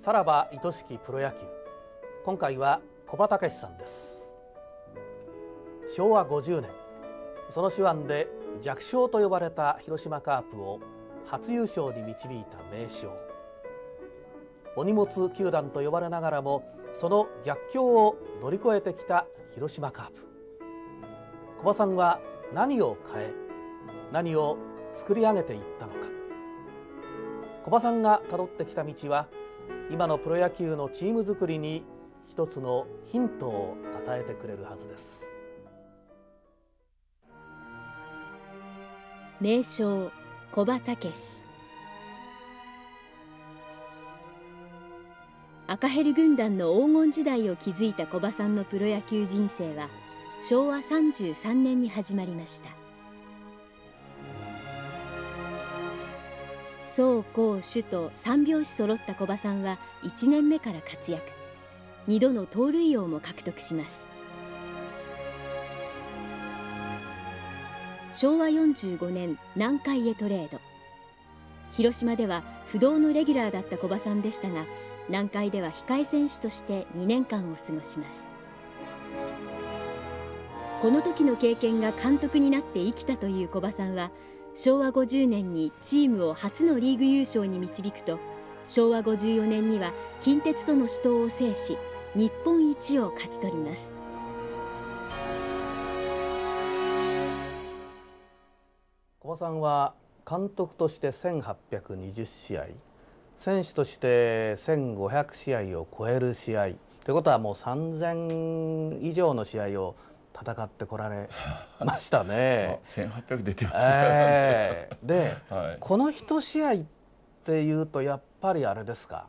さらば愛しきプロ野球今回は小葉武さんです昭和50年その手腕で弱小と呼ばれた広島カープを初優勝に導いた名将お荷物球団と呼ばれながらもその逆境を乗り越えてきた広島カープ小葉さんは何を変え何を作り上げていったのか小葉さんが辿ってきた道は今のプロ野球のチーム作りに一つのヒントを与えてくれるはずです名将小葉武史赤ヘル軍団の黄金時代を築いた小葉さんのプロ野球人生は昭和33年に始まりました走攻主と三拍子揃った古葉さんは1年目から活躍二度の盗塁王も獲得します昭和45年南海へトレード広島では不動のレギュラーだった古葉さんでしたが南海では控え選手として2年間を過ごしますこの時の経験が監督になって生きたという古葉さんは昭和50年にチームを初のリーグ優勝に導くと昭和54年には近鉄との死闘を制し日本一を勝ち取ります小馬さんは監督として1820試合選手として1500試合を超える試合ということはもう3000以上の試合を戦ってこられましたね。1800出てました、ね、えー、で、はい、この一試合っていうとやっぱりあれですか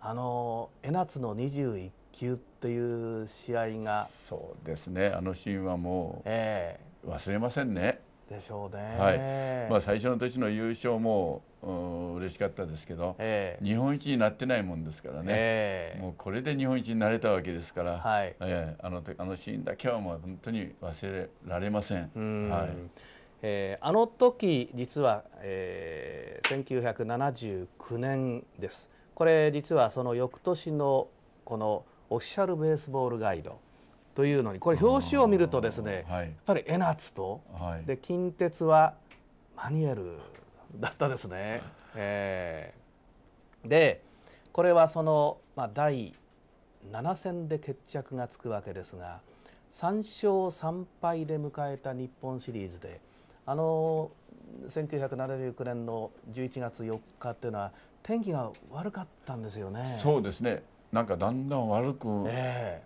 あの江夏の21球っていう試合がそうですねあのシーンはもう、えー、忘れませんね。でしょうね、はいまあ、最初の年の優勝もう嬉しかったですけど、えー、日本一になってないもんですからね、えー、もうこれで日本一になれたわけですから、はいえー、あのあのシーンだけはもう本当に忘れられません。はいえー、あの時実は、えー、1979年ですこれ実はその翌年のこのオフィシャルベースボールガイドというのにこれ表紙を見るとですね、はい、やっぱり江夏と、はい、で近鉄はマニュエルだったですね。えー、でこれはその、まあ、第7戦で決着がつくわけですが3勝3敗で迎えた日本シリーズであの1979年の11月4日というのは天気が悪かったんですよね。そうですねなんかだんだん悪く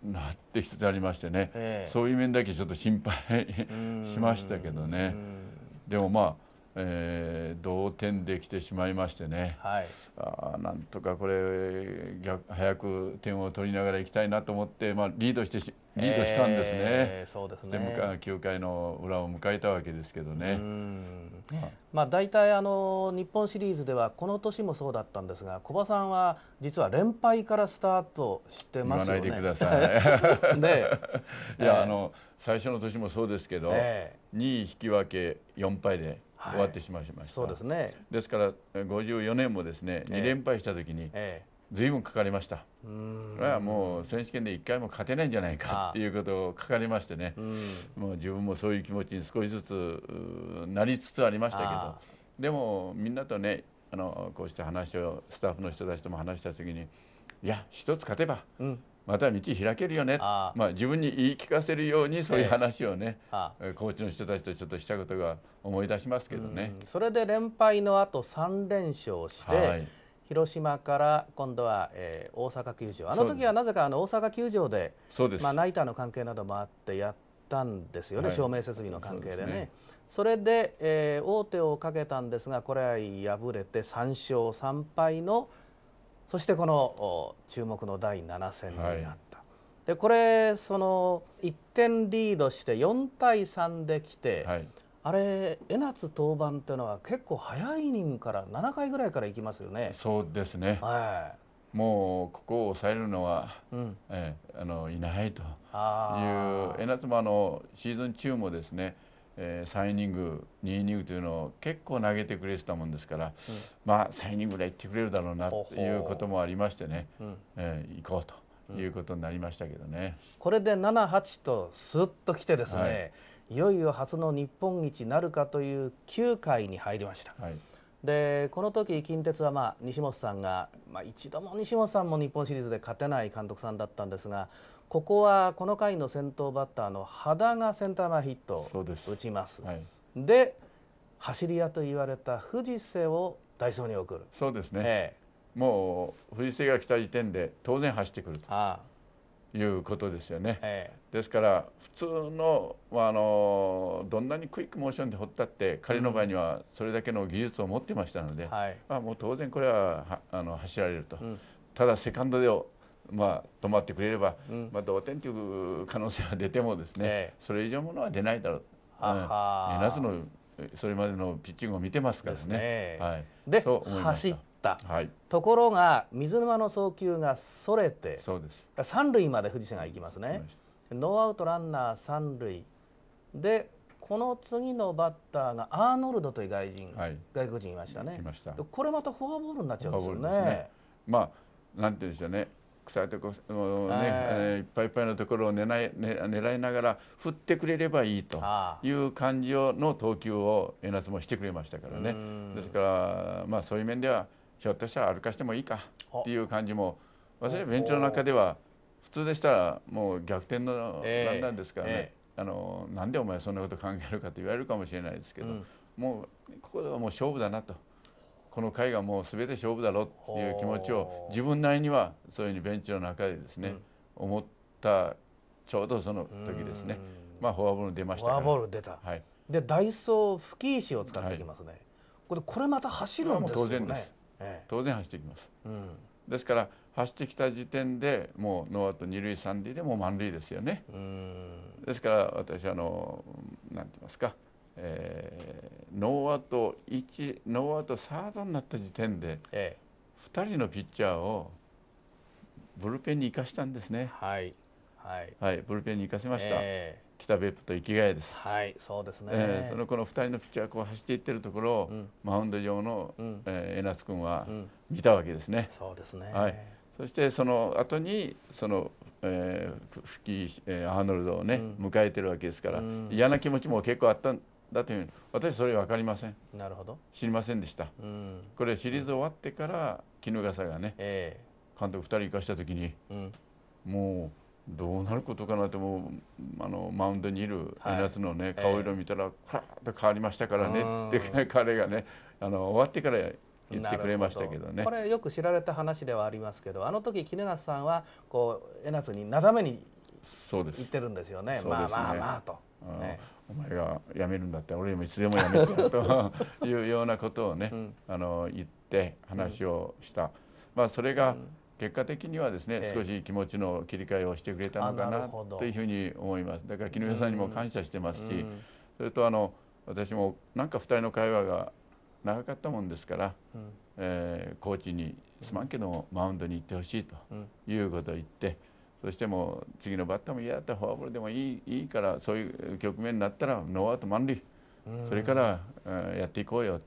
なってきてありましてね、えー、そういう面だけちょっと心配 しましたけどね、でもまあえー、同点できてしまいましてね、はい、あなんとかこれ逆早く点を取りながら行きたいなと思って、まあ、リードしてしリードしたんですね,、えー、そうですね9回の裏を迎えたわけですけどね。まあ、大体あの日本シリーズではこの年もそうだったんですが小馬さんは実は連敗からスタートしてますよね。言わないでください ねいや、えー、あの最初の年もそうですけど、えー、2位引き分け4敗で。終わってしまいました、そうですねですから54年もですね、2連敗した時に、えー、ぶんかかりました、これはもう選手権で1回も勝てないんじゃないかっていうことをかかりましてねもう自分もそういう気持ちに少しずつなりつつありましたけどでもみんなとねあのこうして話をスタッフの人たちとも話した時にいや一つ勝てば、うんまた道開けるよねまあ、自分に言い聞かせるようにそういう話をね、えー、高知の人たちとちょっとしたことが思い出しますけどね。それで連敗の後3連勝して、はい、広島から今度は、えー、大阪球場あの時はなぜかあの大阪球場でまあ、ナイターの関係などもあってやったんですよね、はい、照明設備の関係でね。そでねそれで、えー、王手をかけたんですがこれは敗れて3勝3敗のそしてこの注目の第7戦になった、はい、でこれその1点リードして4対3できて、はい、あれ江夏登板っていうのは結構早いイニングから7回ぐらいからいきますよね。そうですね、はいもうここを抑えるのは、うん、えあのいないという江夏もあのシーズン中もですねえ3イニング2イニングというのを結構投げてくれてたもんですから、うん、まあ3イニングぐらい行ってくれるだろうなということもありましてね、うん、えー、行こうと。いうことになりましたけどね、うん、これで7、8とすっときてですね、はい、いよいよ初の日本一なるかという9回に入りました。はいでこの時近鉄は、まあ、西本さんが、まあ、一度も西本さんも日本シリーズで勝てない監督さんだったんですがここはこの回の先頭バッターの羽がセンター前ヒットを打ちます。はい、で走り屋と言われた藤瀬をダイソーに送るそうですね、ええ、もう藤瀬が来た時点で当然走ってくると。ああいうことですよね、ですから普通の,、あ、のどんなにクイックモーションで掘ったって彼の場合にはそれだけの技術を持ってましたので、うんはい、まあ、もう当然これはあの走られると、うん、ただセカンドでまあ、止まってくれれば、うん、まあ、同点という可能性は出てもですね、えー、それ以上ものは出ないだろう、はは夏のそれまでのピッチングを見てますからね。で、ねはい、走っ、はい、ところが水沼の送球がそれてそうです三塁まで藤瀬が行きますねノーアウトランナー三塁でこの次のバッターがアーノルドという外人、はい、外国人いましたねいましたこれまたフォアボールになっちゃうんですよね。ねまあなんていうんでしょうね臭いとこもうね、えー、いっぱいいっぱいのところを狙いね、狙いながら振ってくれればいいという感じの投球を江夏もしてくれましたからねですから、まあ、そういう面ではひょっとしたら歩かしてもいいかっていう感じも私はベンチの中では普通でしたらもう逆転のランナーですからね、えーえー、あのなんでお前そんなこと考えるかと言われるかもしれないですけど、うん、もうここではもう勝負だなとこの回がもう全て勝負だろっていう気持ちを自分なりにはそういうふうにベンチの中でですね、うん、思ったちょうどその時ですね、まあ、フォアボール出ましたフォアボール出た、はい、でダイソー吹石を使ってきますね、はい、これこれまた走るんですよね。当然です当然走ってきます、うん、ですから走ってきた時点でもうノーアウト二塁三塁でも満塁ですよねですから私あのなんて言いますか、えー、ノーアウト一ノーアウトサードになった時点で、え2人のピッチャーをブルペンに生かしたんですね。はい、はい、はい、ブルペンに生かせました。えー北別府と生きがいです。はい、そうですね。えー、そのこの二人のピッチャーこう走っていってるところを、うん、マウンド上の、うん、えー、江君は見たわけですね。うん、そうですね。はい。そしてその後にその、えー、フキ、えー、アーノルドをね、うん、迎えてるわけですから、嫌な気持ちも結構あったんだという私それ分かりませんなるほど知りませんでした、うん、これシリーズ終わってから衣笠がね、えー、監督2人行かした時に、うん、もうどうなることかなってもうあのマウンドにいる江夏のね、はい、顔色見たら、えー、っと変わりましたからねって 彼がねあの終わってから言ってくれましたけどねこれよく知られた話ではありますけどあの時衣笠さんはこう江夏になだめに言ってるんですよねすまあまあまあと。ね、お前が辞めるんだったら俺もいつでも辞めてと いうようなことをね、うん、あの言って話をした、うん、まあそれが、うん結果的にはですね少し気持ちの切り替えをしてくれたのかなというふうに思いますだから木下さんにも感謝してますし、それとあの私もなんか2人の会話が長かったもんですから、うん、えー、コーチにすまんけどもマウンドに行ってほしいということを言って、そしてもう次のバッターも嫌だったらフォアボールでもいいいいからそういう局面になったらノーアウト満塁、それから、えー、やっていこうよ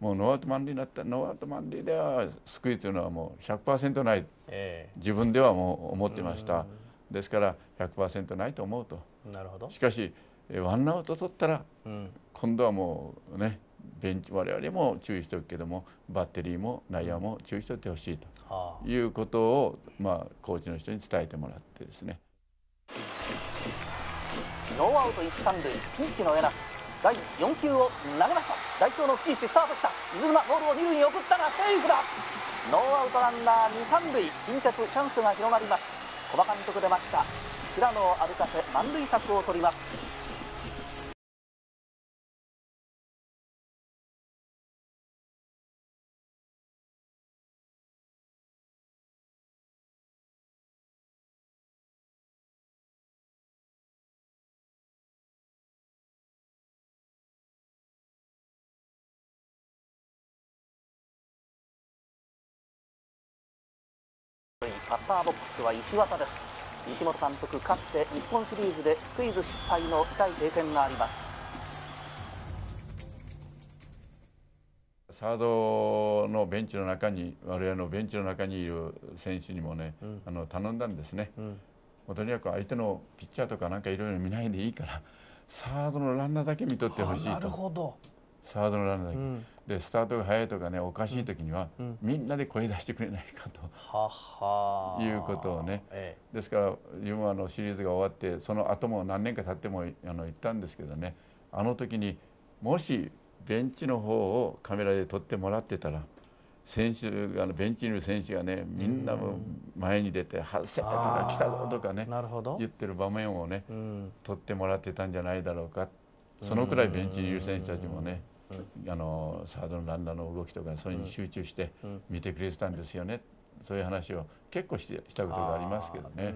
もうノーアウト満塁になったノーアウト満塁では救いというのはもう100%ない、えー、自分ではもう思ってましたですから100%ないと思うとなるほどしかしワンアウト取ったら、うん、今度はもうねベンチ我々も注意しておくけどもバッテリーも内野も注意しておいてほしいということを、まあ、コーチの人に伝えてもらってですね。ノーアウト一三塁ピンチの江夏第4球を投げました。代表のフィニッスタートした水沼ボールを二塁に送ったがセーフだノーアウトランナー二三塁近鉄チャンスが広がります小馬監督出ました平野を歩かせ満塁策を取りますバッターボックスは石渡です石本監督かつて日本シリーズでスクイズ失敗の痛い経験がありますサードのベンチの中に我々のベンチの中にいる選手にもね、うん、あの頼んだんですね、うん、もうとにかく相手のピッチャーとかなんかいろいろ見ないでいいからサードのランナーだけ見とってほしいとサードのランナー、うん、でスタートが速いとかねおかしい時には、うん、みんなで声出してくれないかと、ははいうことをね、ええ、ですから自分はあのシリーズが終わってその後も何年か経ってもあの行ったんですけどねあの時にもしベンチの方をカメラで撮ってもらってたら選手のベンチにいる選手がねみんなも前に出て「外せ!」とか「来たぞ!」とかね言ってる場面をね撮ってもらってたんじゃないだろうかそのくらいベンチにいる選手たちもねあのサードのランナーの動きとかそれに集中して見てくれてたんですよね、そういう話を結構してしたことがありますけどね。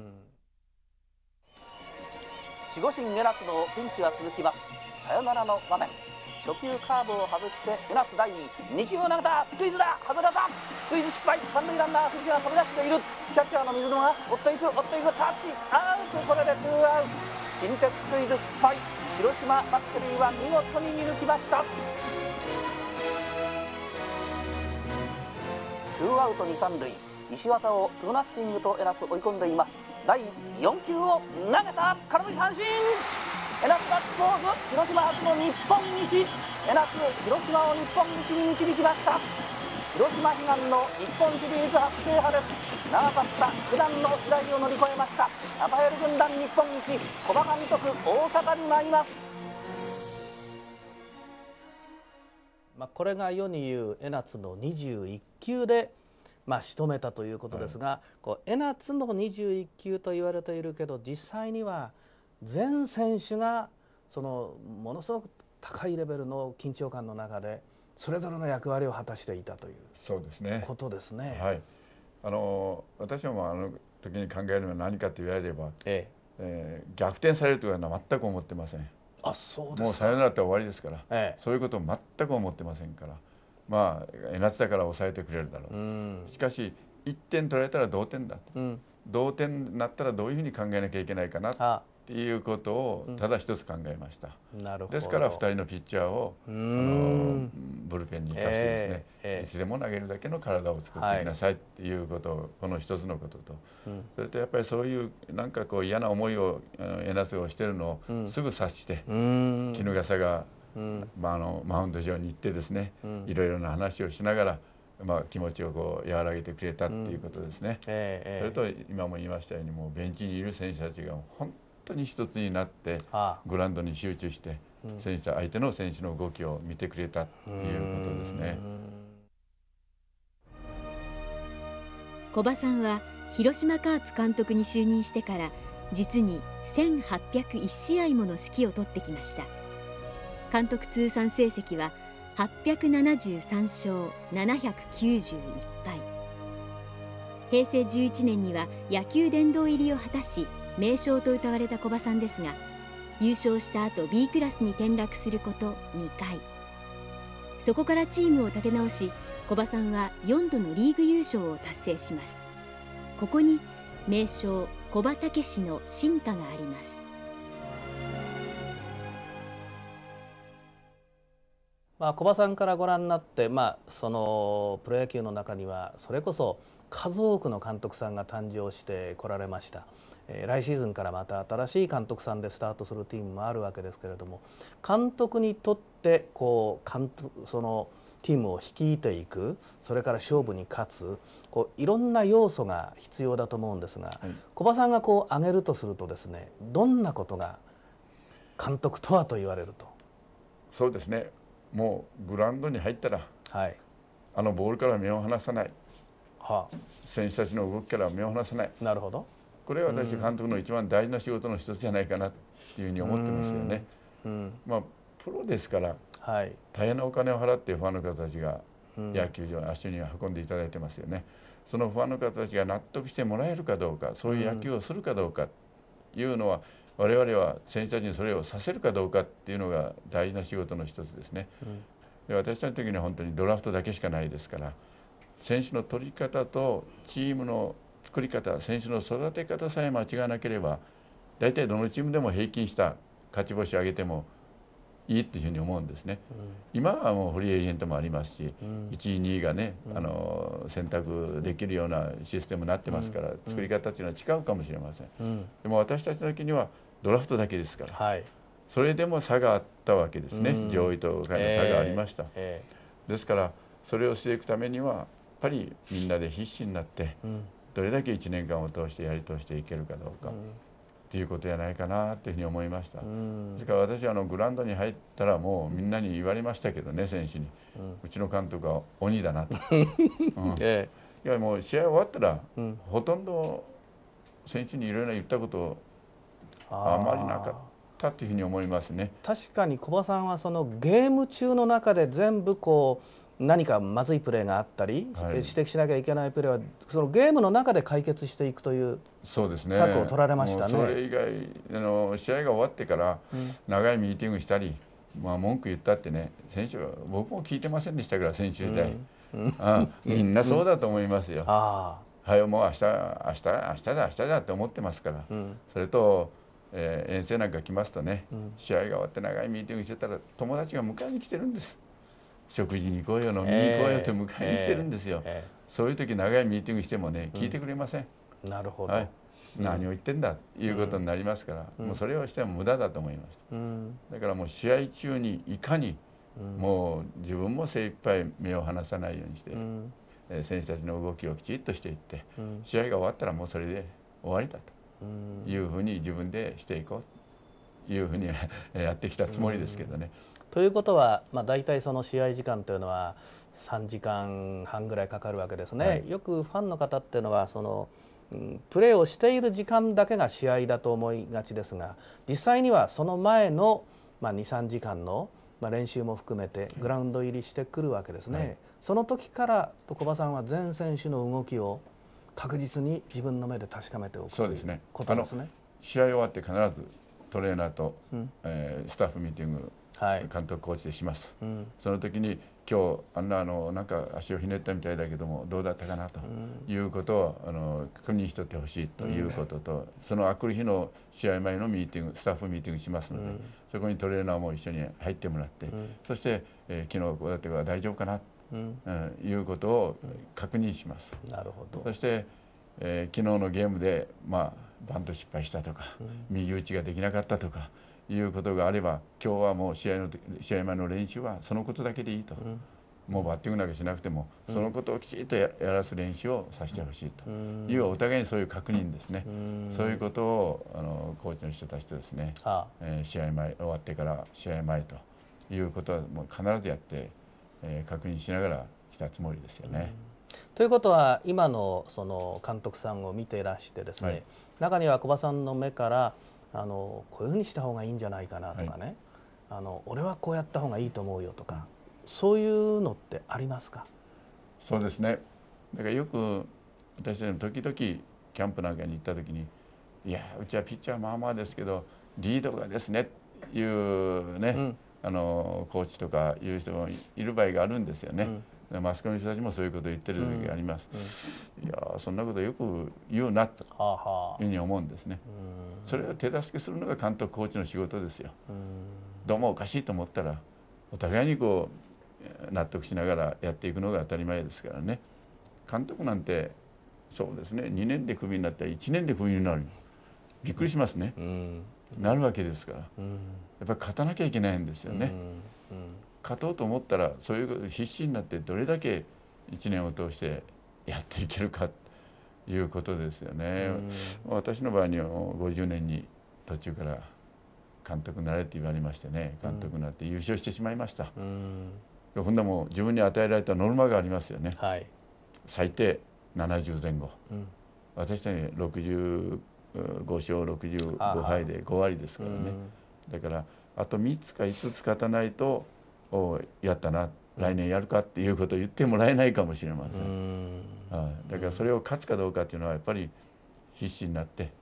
守護神江夏のピンチは続きますサヨナラの場面初球カーブを外して江夏第2 2球を投げたスクイズだ外れたスクイズ失敗三塁ランナー藤が飛び出しているキャッチャーの水沼が追っていく追っていくタッチアウトこれでツーアウト近鉄スクイズ失敗広島バッテリーは見事に見抜きましたツーアウト二三塁石渡をツーナッシングと江夏追い込んでいます第4球を投げた空振り三振エナスガッツポーズ広島初の日本一江夏広島を日本一に導きました広島悲願の日本シリーズ初制覇です長かった九段の時代を乗り越えましたラファエル軍団日本一古葉監督大阪に参りますまあ、これが世に言う江夏の21球で、まあ、仕留めたということですが、はい、こう江夏の21球と言われているけど実際には全選手がそのものすごく高いレベルの緊張感の中でそれぞれの役割を果たしていたというそうです、ね、ことですね。はい、あの私もあの時に考えるのは何かと言われれば、えええー、逆転されるというのは全く思ってません。あそうもうさよならって終わりですから、ええ、そういうことを全く思ってませんからまあ夏だから抑えてくれるだろう、うん、しかし1点取られたら同点だと、うん、同点になったらどういうふうに考えなきゃいけないかなっていうことをただ一つ考えました、うん、なるほどですから2人のピッチャーをあのブルペンに生かしてですね、えーえー、いつでも投げるだけの体を作ってみなさいっていうことを、はい、この一つのことと、うん、それとやっぱりそういうなんかこう嫌な思いをえなすをしてるのをすぐ察して、うん、衣笠が、まあ、あのマウンド上に行ってですね、いろいろな話をしながらまあ、気持ちをこう和らげてくれたっていうことですね、うんえーえー、それと今も言いましたようにもうベンチにいる選手たちが本当に一つになってグラウンドに集中して選手相手の選手の動きを見てくれたということですね。小場さんは広島カープ監督に就任してから実に1801試合もの指揮を取ってきました監督通算成績は873勝791敗平成11年には野球殿堂入りを果たし名将と歌われた古葉さんですが優勝した後 B クラスに転落すること2回そこからチームを立て直し古葉さんは4度のリーグ優勝を達成しますここに名将古葉武の進化がありますまあ、小葉さんからご覧になって、まあ、そのプロ野球の中にはそれこそ数多くの監督さんが誕生してこられました。え来シーズンからまた新しい監督さんでスタートするチームもあるわけですけれども監督にとってこう監督そのチームを率いていくそれから勝負に勝つこういろんな要素が必要だと思うんですが、はい、小葉さんがこう挙げるとするとですねどんなことが監督とはと言われるとそうですねもうグラウンドに入ったら、はい、あのボールから目を離さない、はあ、選手たちの動きから目を離さないなるほどこれは私監督の一番大事な仕事の一つじゃないかなっていうふうに思ってますよね。まあプロですから、大変なお金を払ってファンの方たちが野球場足に運んでいただいてますよね。そのファンの方たちが納得してもらえるかどうかそういう野球をするかどうかいうのは、我々は選手たちにそれをさせるかどうかっていうのが大事な仕事の一つですね。で私たちの時には本当にドラフトだけしかないですから選手の取り方とチームの作り方選手の育て方さえ間違わなければ大体どのチームでも平均した勝ち星を上げてもいいっていうふうに思うんですね、うん、今はもうフリーエージェントもありますし、うん、1位2位がね、うん、あの選択できるようなシステムになってますから、作り方っていうのは違うかもしれません、でも私たちの時にはドラフトだけですから、はい、それでも差があったわけですね、上位と下位の差がありました、えーえー、ですからそれをしていくためにはやっぱりみんなで必死になって、どれだけ1年間を通してやり通していけるかどうか。っていうことじゃないかなというふうに思いました。ですから私あのグラウンドに入ったらもうみんなに言われましたけどね選手に、うちの監督は鬼だなと。うんええ、いやもう試合終わったら、ほとんど選手にいろいろ言ったことあまりなかったというふうに思いますね。確かに小葉さんはそのゲーム中の中で全部こう何かまずいプレーがあったり、はい、指摘しなきゃいけないプレーはそのゲームの中で解決していくというそうです、ね、策を取られましたね。それ以外あの試合が終わってから長いミーティングしたり、うん、まあ、文句言ったってね選手は僕も聞いてませんでしたから選手時代、うん、みんなそうだと思いますよ。うん、あはいもう明日明日明日だ明日だって思ってますから、うん、それとえー、遠征なんか来ますとね、うん、試合が終わって長いミーティングしてたら友達が迎えに来てるんです。食事に行こうよ飲みに行こうよって迎えに来てるんですよ、えー、そういう時長いミーティングしてもね聞いてくれません、うん、なるほど、はい、何を言ってんだっいうことになりますから、うん、もうそれをしても無駄だと思いました、うん、だからもう試合中にいかにもう自分も精一杯目を離さないようにして、えー、選手たちの動きをきちっとしていって、試合が終わったらもうそれで終わりだというふうに自分でしていこうというふうに やってきたつもりですけどね。ということは、まあ、大体その試合時間というのは3時間半ぐらいかかるわけですね。はい、よくファンの方っていうのはそのプレーをしている時間だけが試合だと思いがちですが実際にはその前の、まあ、23時間の、まあ、練習も含めてグラウンド入りしてくるわけですね、はい、その時から小葉さんは全選手の動きを確実に自分の目で確かめておくということですね。すね試合終わって必ずトレーナーと、うん、えー、スタッフミーティング監督コーチでします、はいうん、その時に今日あんなあのなんか足をひねったみたいだけどもどうだったかなということを、あの確認しとってほしいということと、うん、そのあくる日の試合前のミーティングスタッフミーティングしますので、うん、そこにトレーナーも一緒に入ってもらって、そして、えー、昨日こうだっては大丈夫かなうん、うん、いうことを確認します。なるほどそして、えー、昨日のゲームで、まあ、バント失敗したとか、うん、右打ちができなかったとかいうことがあれば今日はもう試合の試合前の練習はそのことだけでいいと、うん、もうバッティングなんかしなくても、うん、そのことをきちっとやらす練習をさせてほしいという、お互いにそういう確認ですね、そういうことをあのコーチの人たちとですね、はえー、試合前終わってから試合前ということはもう必ずやって、えー、確認しながら来たつもりですよね。ということは今のその監督さんを見ていらしてですね、はい、中には小葉さんの目からあのこういうふうにした方がいいんじゃないかなとかね、はい、あの俺はこうやった方がいいと思うよとかそういうのってありますかそうですねだからよく私たちも時々キャンプなんかに行った時にいやうちはピッチャーまあまあですけどリードがですねっていうね、うん、あのコーチとかいう人もいる場合があるんですよね。うんマスコミの人たちもそういうことを言ってる時があります、うんうん、いやそんなことよく言うなというふうに思うんですね、うん、それを手助けするのが監督コーチの仕事ですよ、どうもおかしいと思ったらお互いにこう納得しながらやっていくのが当たり前ですからね監督なんてそうですね2年でクビになったら1年でクビになるびっくりしますね、なるわけですから、やっぱり勝たなきゃいけないんですよね、勝とうと思ったらそういう必死になってどれだけ1年を通してやっていけるかいうことですよね。私の場合には50年に途中から監督になれって言われましてね監督になって優勝してしまいました。ほんでも自分に与えられたノルマがありますよね。はい、最低70前後、うん、私たち65勝65敗で5割ですからね、だからあと3つか5つ勝たないとをやったな来年やるかっていうことを言ってもらえないかもしれませんはい、だからそれを勝つかどうかっていうのはやっぱり必死になって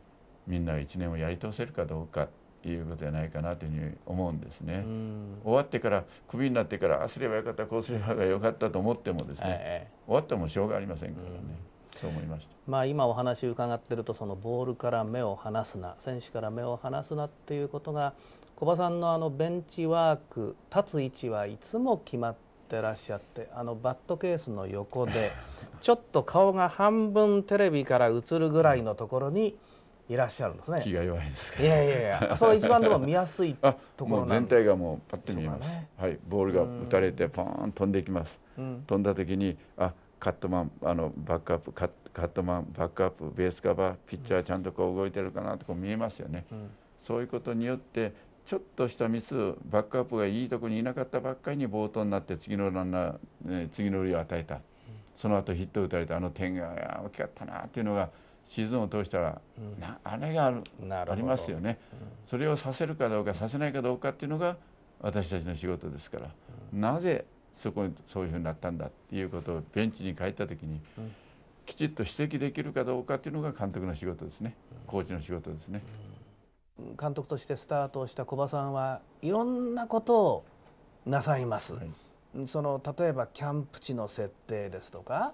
みんなが1年をやり通せるかどうかいうことじゃないかなというふうに思うんですね。終わってからクビになってからあすればよかったこうすればよかったと思ってもですね、ええ、終わってもしょうがありませんからね。そう思いましたまあ今お話伺っているとそのボールから目を離すな選手から目を離すなっていうことが小葉さんのあのベンチワーク立つ位置はいつも決まってらっしゃってあのバットケースの横で ちょっと顔が半分テレビから映るぐらいのところにいらっしゃるんですね。気が弱いですいやいやいや、それ一番でも見やすいところ全体がもうパッと見えます、ね。はい、ボールが打たれてポーン飛んでいきます。うん、飛んだ時にあカットマンあのバックアップカットマンバックアップベースカバーピッチャーちゃんとこう動いてるかなとこう見えますよね、うん、そういうことによってちょっとしたミスバックアップがいいところにいなかったばっかりに冒頭になって次のランナー、次の売りを与えたその後ヒットを打たれたあの点が大きかったなっていうのがシーズンを通したら、あれがありますよね、それをさせるかどうかさせないかどうかっていうのが私たちの仕事ですから、なぜそこにそういうふうになったんだっていうことをベンチに帰った時に、きちっと指摘できるかどうかっていうのが監督の仕事ですねコーチの仕事ですね。監督としてスタートした古葉さんはいろんなことをなさいます、はい、その例えばキャンプ地の設定ですとか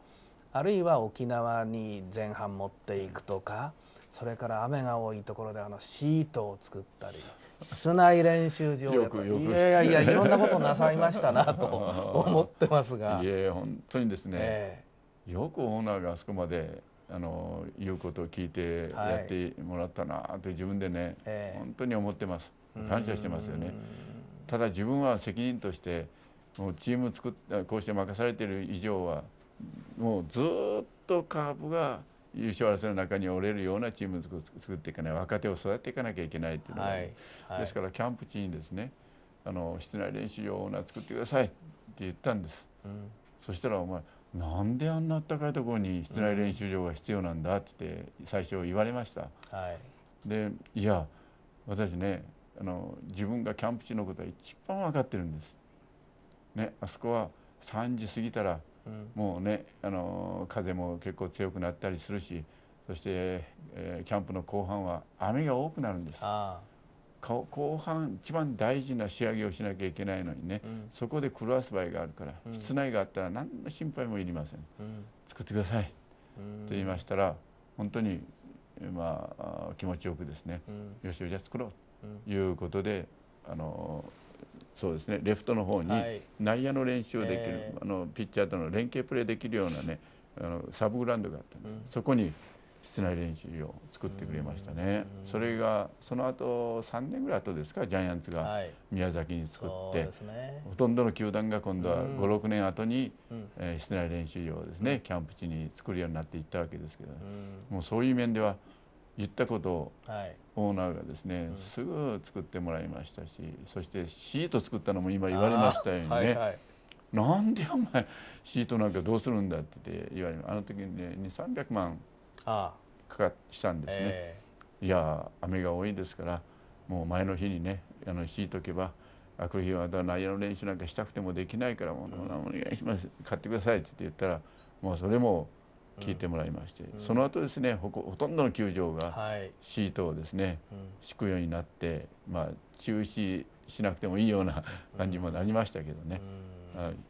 あるいは沖縄に前半持っていくとかそれから雨が多いところであのシートを作ったり 室内練習場いやいやいろんなことなさいましたなと思ってますが いや本当にですね、えー、よくオーナーがあそこまであの言うことを聞いてやってもらったなって自分でね、本当に思ってます感謝してますよねただ自分は責任としてもうチーム作っこうして任されてる以上はもうずっとカープが優勝争いの中に折れるようなチームを作っていかない若手を育てていかなきゃいけないっていうのは、はいはい、ですからキャンプ地にですねあの室内練習用を作ってくださいって言ったんです、うん、そしたらお前なんであんなあったかいところに室内練習場が必要なんだって最初言われました。はい、でいや私ねあの自分がキャンプ地のことは一番分かってるんです。ね、あそこは3時過ぎたら、うん、もうねあの風も結構強くなったりするしそして、えー、キャンプの後半は雨が多くなるんです。後半一番大事な仕上げをしなきゃいけないのにね、うん、そこで狂わす場合があるから、うん、室内があったら何の心配もいりません、うん、作ってくださいと言いましたら本当にまあ気持ちよくですね、よしよじゃあ作ろうということで、あのそうですねレフトの方に内野の練習をできる、はい、あのピッチャーとの連携プレーできるようなねあのサブグラウンドがあったんです、そこに室内練習を作ってくれましたね、それがその後3年ぐらい後ですかジャイアンツが宮崎に作って、ね、ほとんどの球団が今度は56年後に、うん、えー、室内練習場をですね、うん、キャンプ地に作るようになっていったわけですけど、うん、もうそういう面では言ったことをオーナーがですね、すぐ作ってもらいましたしそしてシート作ったのも今言われましたようにね。なんでお前シートなんかどうするんだって言われるあの時にね2300万かかしたんですね、えー、いや雨が多いですからもう前の日にねあの敷いとけばあくる日は内野の練習なんかしたくてもできないからもうお願いします買ってくださいって言ったらもうそれも聞いてもらいまして、うん、その後ですねほとんどの球場がシートをですね、はい、敷くようになって、まあ、中止しなくてもいいような感じもなりましたけどね。うん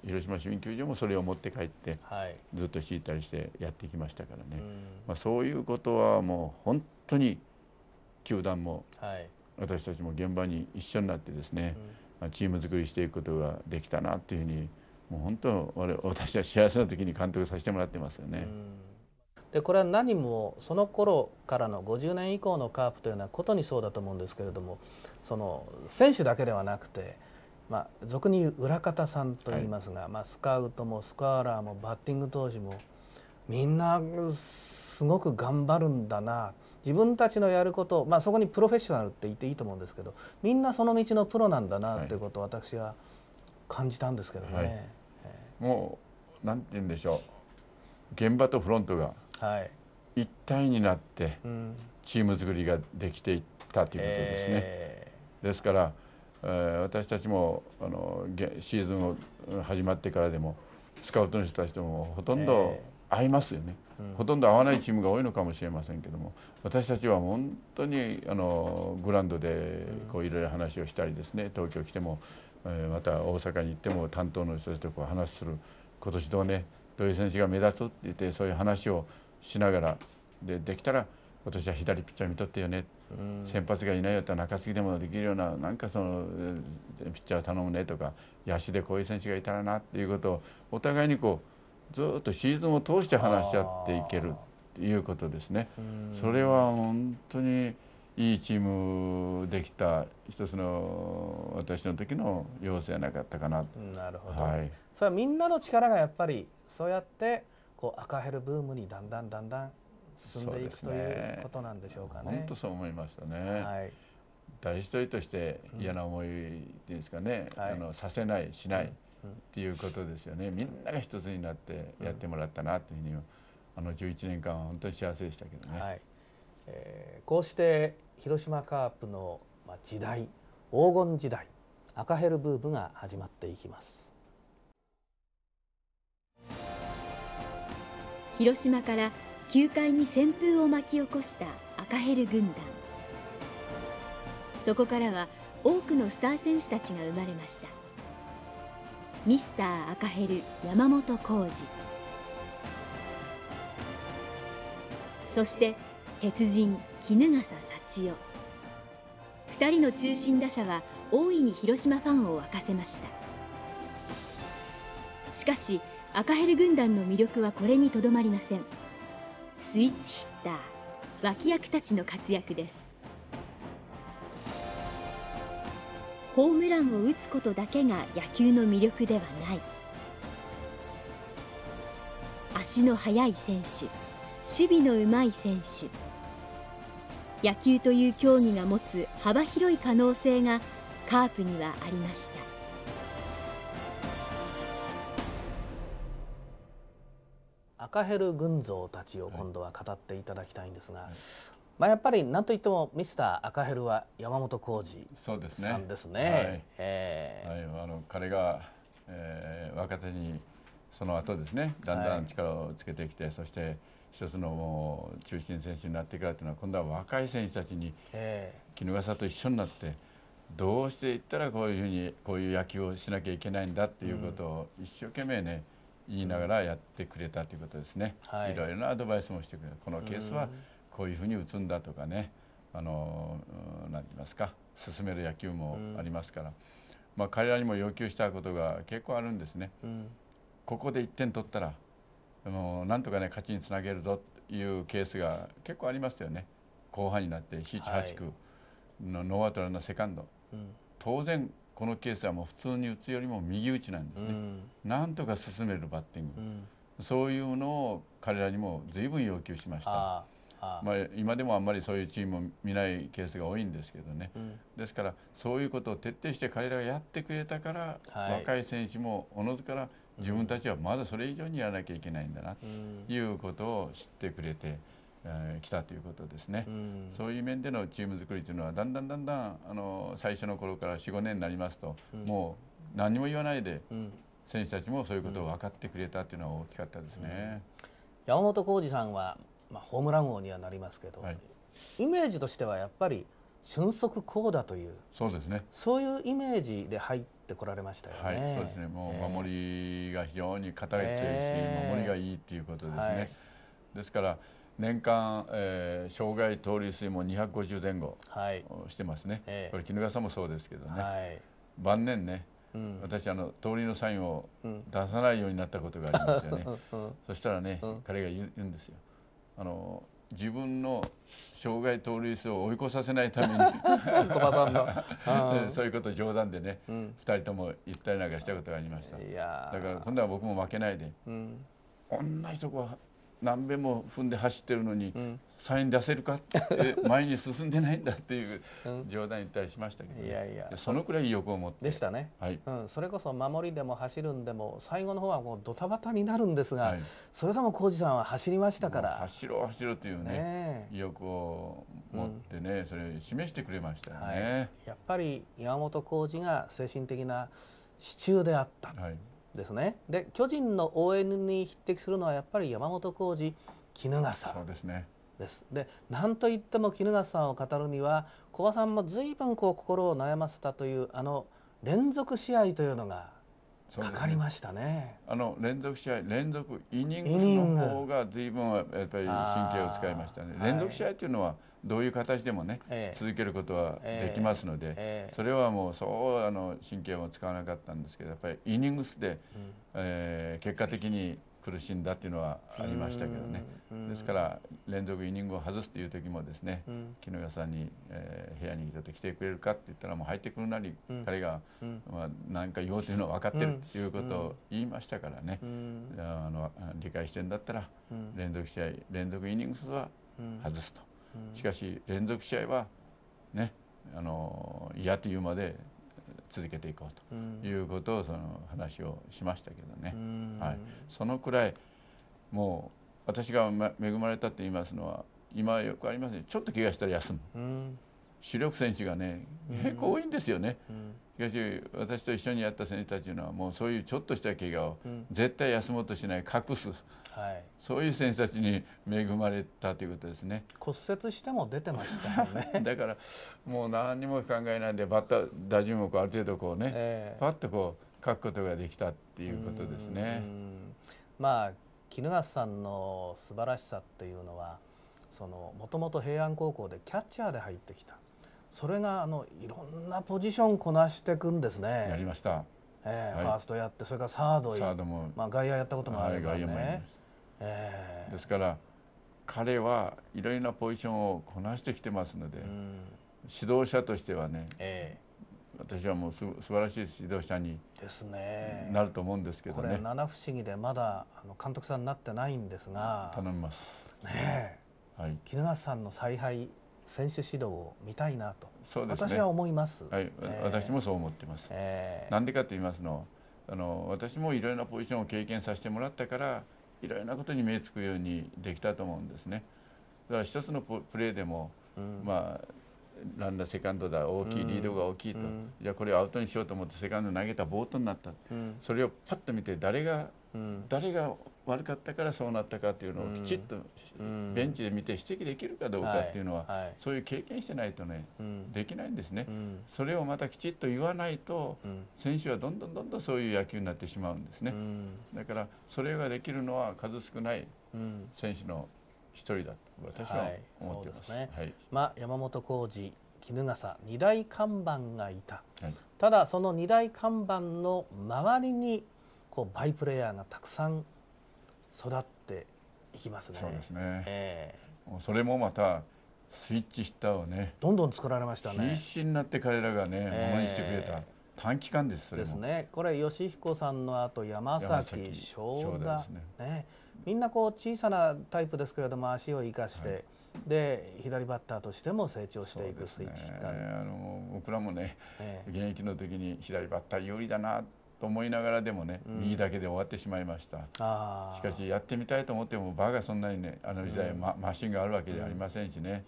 広島市民球場もそれを持って帰ってずっと敷いたりしてやってきましたからね、まあ、そういうことはもう本当に球団も私たちも現場に一緒になってですね、まチーム作りしていくことができたなっていうふうにもう本当我私は幸せな時に監督させてもらってますよね。でこれは何もその頃からの50年以降のカープというのはことにそうだと思うんですけれどもその選手だけではなくてまあ、俗に言う裏方さんと言いますが、はい、まあ、スカウトもスカーラーもバッティング投手もみんなすごく頑張るんだな自分たちのやること、まあ、そこにプロフェッショナルって言っていいと思うんですけどみんなその道のプロなんだなということを私は感じたんですけどね。はいはい、もうなんて言うんでしょう現場とフロントが一体になってチーム作りができていったということですね。ですから私たちもあのシーズンを始まってからでもスカウトの人たちともほとんど会いますよね、えーうん、ほとんど会わないチームが多いのかもしれませんけども私たちは本当にあのグラウンドでこういろいろ話をしたりですね東京来ても、えー、また大阪に行っても担当の人たちとこう話する今年どうねどういう選手が目立つって言ってそういう話をしながらでできたら今年は左ピッチャー見とってよね、先発がいないよって中継ぎでもできるようななんかそのピッチャー頼むねとか野手でこういう選手がいたらなっていうことをお互いにこうずっとシーズンを通して話し合っていけるっていうことですね。それは本当にいいチームできた一つの私の時の要請やなかったかななるほど、はい、それはみんなの力がやっぱりそうやってこう赤ヘルブームにだんだんだんだん進んでいくということなんでしょうかね。本当そう思いましたね。はい。大一人として嫌な思いですかね、うん、あのさせないしないっていうことですよね、みんなが一つになってやってもらったなというふうに、あの11年間は本当に幸せでしたけどね、はい、えー、こうして広島カープの時代黄金時代赤ヘルブームが始まっていきます広島から球界に旋風を巻き起こした赤ヘル軍団そこからは多くのスター選手たちが生まれましたミスター赤ヘル山本浩二そして鉄人衣笠幸代2人の中心打者は大いに広島ファンを沸かせましたしかし赤ヘル軍団の魅力はこれにとどまりませんスイッチヒッター脇役たちの活躍ですホームランを打つことだけが野球の魅力ではない足の速い選手守備のうまい選手野球という競技が持つ幅広い可能性がカープにはありました赤ヘル群像たちを今度は語っていただきたいんですが、はい、まあ、やっぱり何といってもミスター赤ヘルは山本浩二さんですね。すねはいえーはい、あの彼が、えー、若手にその後ですねだんだん力をつけてきて、はい、そして一つのもう中心選手になってからというのは今度は若い選手たちに衣笠と一緒になってどうしていったらこういうふうにこういう野球をしなきゃいけないんだっていうことを一生懸命ね、うん言いながらやってくれたということですね、うんい、ろいろなアドバイスもしてくれたこのケースはこういうふうに打つんだとかねあの何て言いますか進める野球もありますから、うん、まあ、彼らにも要求したことが結構あるんですね。うん、ここで1点取ったらもうなんとかね勝ちにつなげるぞというケースが結構ありましたよね後半になって789、のノーアウトランナーセカンド、うん、当然このケースはもう普通に打つよりも右打ちなんですね、うん、なんとか進めるバッティング、うん、そういうのを彼らにも随分要求しました。まあ、今でもあんまりそういうチームを見ないケースが多いんですけどね、うん、ですからそういうことを徹底して彼らがやってくれたから、はい、若い選手もおのずから自分たちはまだそれ以上にやらなきゃいけないんだなということを知ってくれて。えー、来たということですね、うん、そういう面でのチーム作りというのはだんだんだんだんあの最初の頃から45年になりますと、うん、もう何も言わないで、うん、選手たちもそういうことを分かってくれたというのは大きかったですね、山本浩二さんは、まあ、ホームラン王にはなりますけど、はい、イメージとしてはやっぱり俊足高打というそうですねそういうイメージで入ってこられましたよね、はい、そうですねもう守りが非常に堅い強いし、えー、守りがいいということですね、はい、ですから年間、えー、障害盗塁数も250前後してますね、はい、これ衣笠もそうですけどね、はい、晩年ね、うん、私あの通りのサインを出さないようになったことがありますよね、うん、そしたらね、うん、彼が言うんですよあの自分の障害盗塁数を追い越させないために そういうこと冗談でね、うん、2人とも言ったりなんかしたことがありましたいやだから今度は僕も負けないで、うん、同じとこは何べも踏んで走ってるのに、うん、サイン出せるかって 前に進んでないんだっていう冗談に対しましたけど、ね、いやいやそのくらい意欲を持ってでしたね、はいうん、それこそ守りでも走るんでも最後の方はもうドタバタになるんですが、はい、それでも浩二さんは走りましたから走ろう走ろうというね、ね、意欲を持ってね、うん、それ示してくれましたよね、はい、やっぱり岩本浩二が精神的な支柱であった、はいですねで巨人の応援に匹敵するのはやっぱり山本浩二衣笠そうですねですで何と言っても衣笠さんを語るには古葉さんも随分こう心を悩ませたというあの連続試合というのがかかりましたね、ね、あの連続試合連続イニングスの方が随分やっぱり神経を使いましたね連続試合というのは、はいどういう形でもね、えー、続けることはできますので、えー、それはもうそうあの神経も使わなかったんですけどやっぱりイニングスで、うん、えー、結果的に苦しんだっていうのはありましたけどねですから連続イニングを外すという時もですね、うん、木さんに、えー、部屋にちてと来てくれるかって言ったらもう入ってくるなり、うん、彼が、うん、まあ、何か言おうというのは分かってるっていうことを言いましたからね、うん、あの理解してんだったら連続試合連続イニングスは外すと。しかし連続試合はねあの嫌というまで続けていこうということをその話をしましたけどね、はい、そのくらいもう私が恵まれたって言いますのは今よくありますねちょっと怪我したら休む、主力選手がね結構多いんですよね。しかし私と一緒にやった選手たちのはもうそういうちょっとした怪我を絶対休もうとしない隠す、はい、そういう選手たちに恵まれたということですね骨折しても出てましたよね だからもう何にも考えないでバッター打順をある程度こうね、えー、パッとこう書くことができたっていうことですね。まあ衣笠さんの素晴らしさっていうのはそのもともと平安高校でキャッチャーで入ってきたそれがあのいろんなポジションこなしていくんですね。やりました。えー、はい、ファーストやってそれからサードサードもまあ外野やったこともあるからね。はいえー、ですから彼はいろいろなポジションをこなしてきてますので、うん、指導者としてはね、えー、私はもうす素晴らしい指導者にですねなると思うんですけどね。ね七不思議でまだあの監督さんになってないんですが。頼みます。ねはい。絹笠さんの采配選手指導を見たいなと、ね、私は思います、はいえー、私もそう思ってます。えー、なんでかと言いますのあの私もいろいろなポジションを経験させてもらったからいろいろなことに目つくようにできたと思うんですね。だから一つのプレーでも、うん、まあランダセカンドだ大きいリードが大きいと、うん、じゃあこれをアウトにしようと思ってセカンド投げたボートになった、うん、それをパッと見て誰がうん、誰が悪かったからそうなったかっていうのをきちっとベンチで見て指摘できるかどうかっていうのは、はいはい、そういう経験してないとね、うん、できないんですね、うん、それをまたきちっと言わないと、うん、選手はどんどんどんどんそういう野球になってしまうんですね、うん、だからそれができるのは数少ない選手の一人だと私は思ってますはい、すねまあ、山本浩二衣笠二大看板がいた、はい、ただその二大看板の周りにこうバイプレーヤーがたくさん育っていきますね。そうですね、えー、それもまたスイッチヒッターをねどんどん作られましたね必死になって彼らがねものにしてくれた、えー、短期間ですですねこれ吉彦さんの後山崎翔田ね、ね、みんなこう小さなタイプですけれども足を生かして、はい、で左バッターとしても成長していくスイッチね、あの僕らもね、えー、現役の時に左バッター有利だなっと思いながらでもね、うん、右だけで終わってしまいましたしかしやってみたいと思ってもバーがそんなにねあの時代、うんま、マシンがあるわけじゃありませんしね、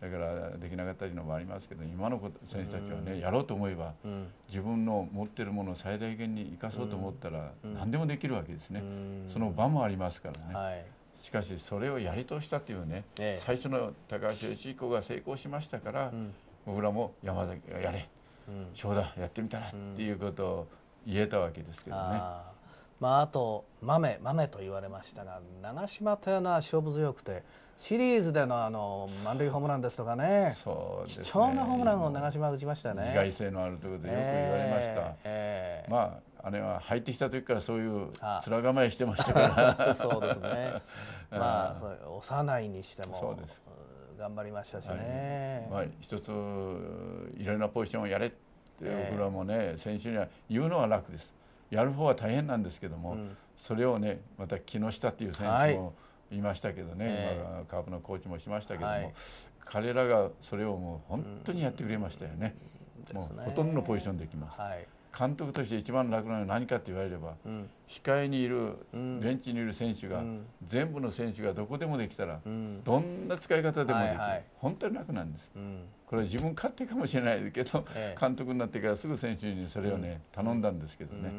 うん、だからできなかったりのもありますけど今の選手たちはねやろうと思えば、自分の持ってるものを最大限に生かそうと思ったら、何でもできるわけですね、その場もありますからね。はいしかしそれをやり通したというね、ええ、最初の高橋由紀子が成功しましたから、僕らも山崎がやれ、うん、ょうだやってみたらっていうことを言えたわけですけどね。あまあ、あと豆豆と言われましたが長嶋というのは勝負強くてシリーズでのあの満塁ホームランですとかねそうですね貴重なホームランを長嶋打ちましたね意外性のあるということでよく言われました、えーえー、まああれは入ってきた時からそういう面構えしてましたから そうですね まあ幼いにしてもそうです頑張りましたしね、はい、まあ、一ついろいろなポジションをやれえー、もね先週には言うのは楽ですやる方は大変なんですけども、うん、それをねまた木下っていう選手もいましたけどね、はい、今カープのコーチもしましたけども、彼らがそれをもう本当にやってくれましたよね。うん、もうほとんどのポジションできます。はい監督として一番楽なのは何かって言われれば、うん、控えにいる、ベンチにいる選手が、全部の選手がどこでもできたら、どんな使い方でもできる、はいはい、本当に楽なんです、これ自分勝手かもしれないけど、ええ、監督になってからすぐ選手にそれをね、頼んだんですけどね、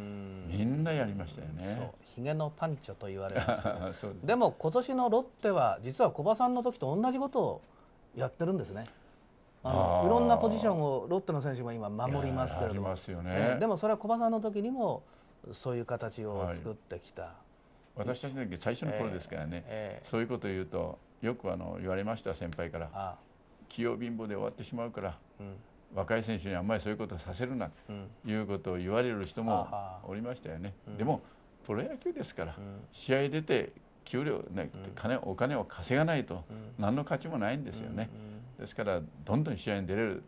みんなやりましたよね。ヒゲのパンチョと言われました でも今年のロッテは実は小葉さんの時と同じことをやってるんですね。あのいろんなポジションをロッテの選手も今守りますけれども、ね、でもそれは小馬さんの時にもそういう形を作ってきた、はい、私たちの時最初の頃ですからね、えーえー、そういうことを言うとよくあの言われました先輩から器用貧乏で終わってしまうから、うん、若い選手にあんまりそういうことをさせるなということを言われる人もおりましたよね。うん、でもプロ野球ですから、うん、試合出て給料ね、金お金を稼がないと何の価値もないんですよね。うんですからどんどん試合に出れる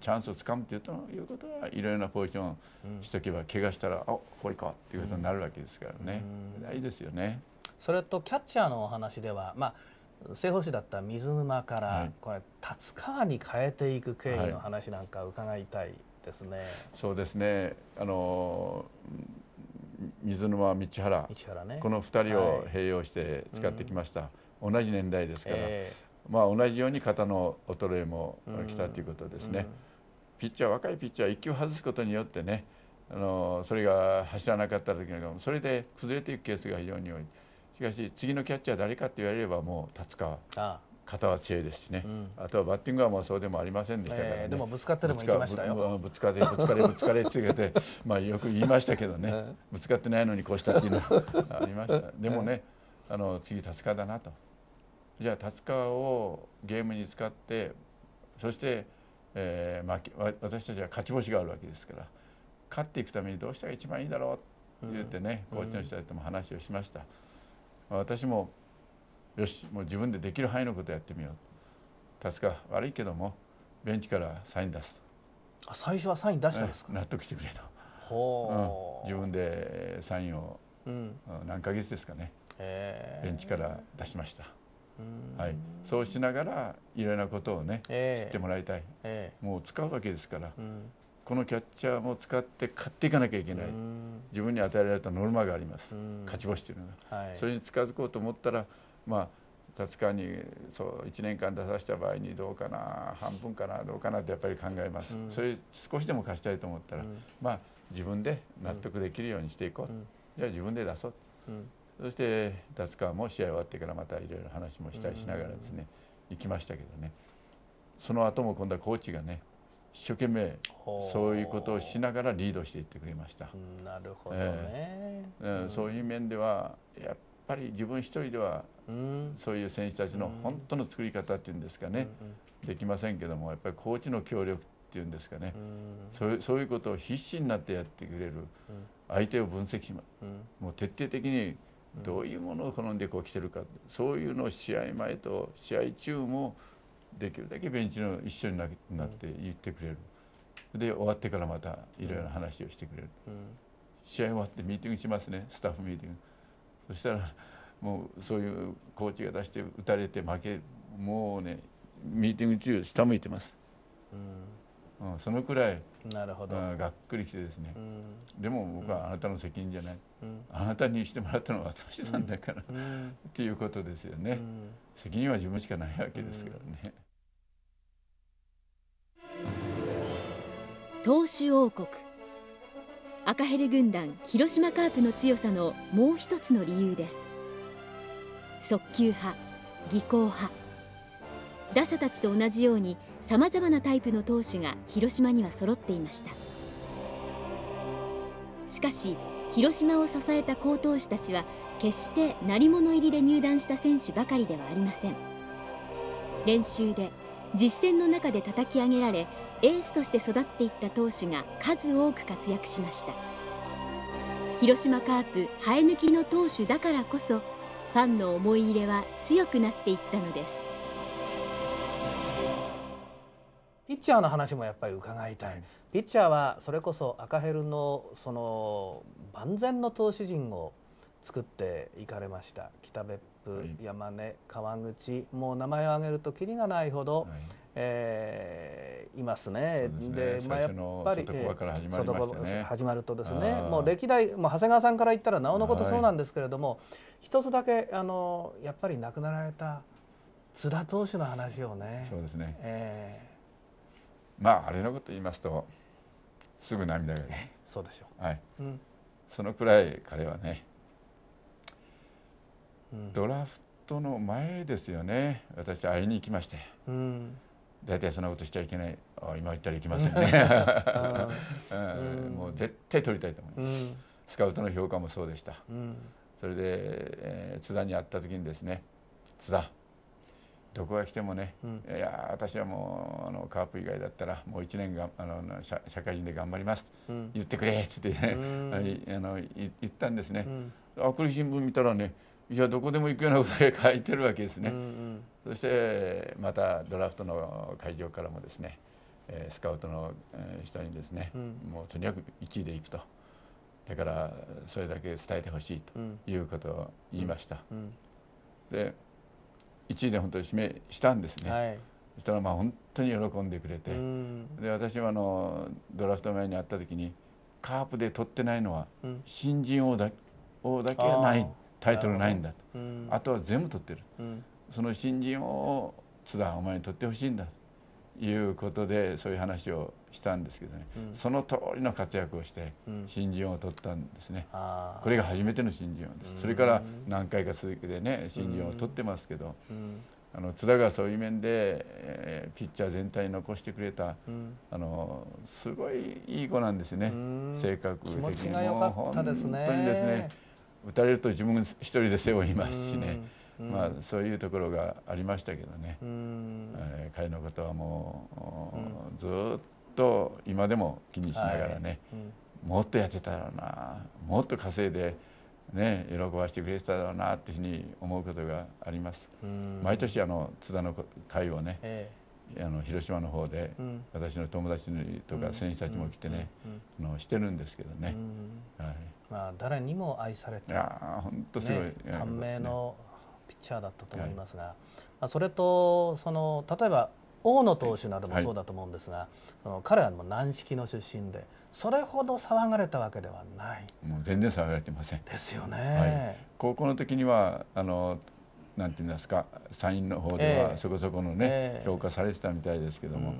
チャンスをつかむというということはいろいろなポジションしとけば、怪我したらあこれかということになるわけですからね、うん、いいですよねそれとキャッチャーのお話では、まあ、正捕手だった水沼から、はい、これ立川に変えていく経緯の話なんか伺いたいですね。はい、そうですねあの水沼道原、ね、この2人を併用して使ってきました。はい同じ年代ですから、えまあ、同じように肩の衰えも来たということですね、ピッチャー若いピッチャー1球外すことによってねあのそれが走らなかった時もそれで崩れていくケースが非常に多いしかし次のキャッチャー誰かって言われればもう立つか肩は強いですしね、うん、あとはバッティングはもうそうでもありませんでしたから、ねえー、でもぶつかってでもいきましたよぶつかれぶつかれぶつかれつけて まあよく言いましたけどね、ぶつかってないのにこうしたっていうのはありましたでもね、あの次立かだなと。じゃあ達川をゲームに使ってそして、えー、負け私たちは勝ち星があるわけですから勝っていくためにどうしたら一番いいだろうと言ってね、コーチの人たちとも話をしました。私もよしもう自分でできる範囲のことやってみよう達川悪いけどもベンチからサイン出すあ最初はサイン出したんですか、納得してくれとほう、うん、自分でサインを、うん、何ヶ月ですかね、えベンチから出しました。はい、そうしながらいろいろなことをね、えー、知ってもらいたい、えー、もう使うわけですから、うん、このキャッチャーも使って勝っていかなきゃいけない、自分に与えられたノルマがあります、勝ち星というのが、はい、それに近づこうと思ったらまあ確かにそう1年間出させた場合にどうかな半分かなどうかなってやっぱり考えます、それ少しでも貸したいと思ったら、まあ自分で納得できるようにしていこう、じゃあ自分で出そう、うんそして達川も試合終わってからまたいろいろ話もしたりしながらですね行きましたけどねその後も今度はコーチがね一生懸命そういうことをしながらリードしていってくれました。なるほどね、えーうん、そういう面ではやっぱり自分一人ではそういう選手たちの本当の作り方っていうんですかねできませんけどもやっぱりコーチの協力っていうんですかねそうそういうことを必死になってやってくれる相手を分析します、もう徹底的にどういうものを好んでこう来てるかそういうのを試合前と試合中もできるだけベンチの一緒になって言ってくれる、で終わってからまたいろいろ話をしてくれる、試合終わってミーティングしますねスタッフミーティングそしたらもうそういうコーチが出して打たれて負けもうねミーティング中下向いてます。うんうん、そのくらいなるほど、うん、がっくりきてですね、うん、でも僕はあなたの責任じゃない、あなたにしてもらったのは私なんだから、っていうことですよね、責任は自分しかないわけですからね。投手王国赤ヘル軍団広島カープの強さのもう一つの理由です速球派技巧派打者たちと同じようにさまざまなタイプの投手が広島には揃っていましたしかし広島を支えた好投手たちは決して鳴り物入りで入団した選手ばかりではありません練習で実戦の中で叩き上げられエースとして育っていった投手が数多く活躍しました広島カープ生え抜きの投手だからこそファンの思い入れは強くなっていったのですピッチャーの話もやっぱり伺いたい、はい、ピッチャーはそれこそ赤ヘルのその万全の投手陣を作っていかれました北別府、はい、山根川口もう名前を挙げるときりがないほど、はい、えー、いますね。で、ね、まあ、やっぱり外から始まりまし、ね、始まるとですねもう歴代もう長谷川さんから言ったらなおのことそうなんですけれども、はい、一つだけあのやっぱり亡くなられた津田投手の話をね。そうですね、えーまああれのこと言いますとすぐ涙が出そうでしょう、はい、うん、そのくらい彼はね、うん、ドラフトの前ですよね私会いに行きまして、うん、大体そんなことしちゃいけないあ今言ったらいきますよね もう絶対取りたいと思います、スカウトの評価もそうでした、それで、えー、津田に会った時にですね津田どこが来てもね、うん、いや私はもうあのカープ以外だったらもう1年があの社会人で頑張りますうん、言ってくれって言って、ね、あの言ったんですね。うん、あこれ新聞見たらねいやどこでも行くようなことが書いてるわけですね。うんうん、そしてまたドラフトの会場からもですね、えスカウトの人にですね、うん、もうとにかく1位で行くとだからそれだけ伝えてほしいということを言いました。で1位で本当に指名したんですね、はい、そしたらまあ本当に喜んでくれてで私はあのドラフト前に会った時にカープで取ってないのは新人王だ,、王だけがないタイトルないんだと、あとは全部取ってる、その新人王を津田お前に取ってほしいんだと。いうことでそういう話をしたんですけどね、うん、その通りの活躍をして新人を取ったんですね、うん、これが初めての新人王です、うん、それから何回か続けてね新人を取ってますけど、あの津田がそういう面で、えー、ピッチャー全体に残してくれた、あのすごいいい子なんですね、性格的にも、本当にですね打たれると自分一人で背負いますしね。まあ、そういうところがありましたけどね、えー、彼のことはもう、ずっと今でも気にしながらね、もっとやってたらなもっと稼いで、ね、喜ばしてくれてたらなっていうふうに思うことがあります。毎年あの津田の会をね、えーあの広島の方で、私の友達とか選手たちも来てね、あのしてるんですけどね、はい、まあ誰にも愛されてあ本当すごい、短命のピッチャーだったと思いますが、はい、それとその例えば大野投手などもそうだと思うんですが、はい、その彼はもう軟式の出身でそれほど騒がれたわけではないもう全然騒がれてませんですよね、はい、高校の時にはあのなんて言いますかサインの方ではそこそこのね、えー、評価されてたみたいですけども、